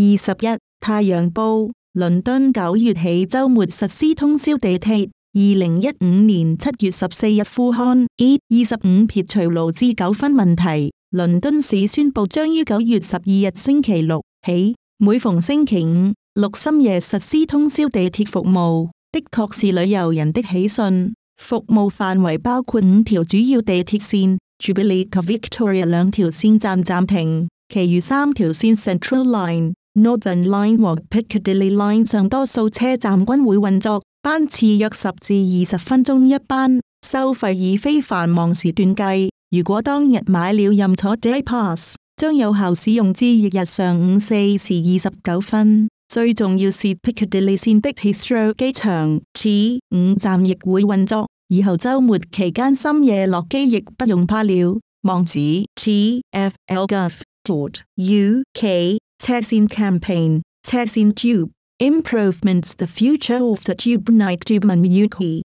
二十一太阳报，伦敦九月起周末实施通宵地铁。二零一五年七月十四日，富刊。e 二十五撇除劳资纠纷问题，伦敦市宣布将于九月十二日星期六起，每逢星期五六深夜实施通宵地铁服务，的确是旅游人的喜讯。服务范围包括五条主要地铁线，Jubilee 和 Victoria 两条线站暂停，其余三条线 Central Line。Northern Line 和 Piccadilly Line 上，多數車站均會運作，班次約十至二十分鐘一班，收費以非繁忙時段計。如果當日買了任坐 Day Pass，將有效使用至翌日上午四時二十九分。最重要是 Piccadilly 线的 Heathrow 機場 T 五站亦會運作，以後週末期間深夜落機亦不用怕了。網址：tflgov.uk Tessin campaign, Tessin tube, improvements the future of the tube night tube and key.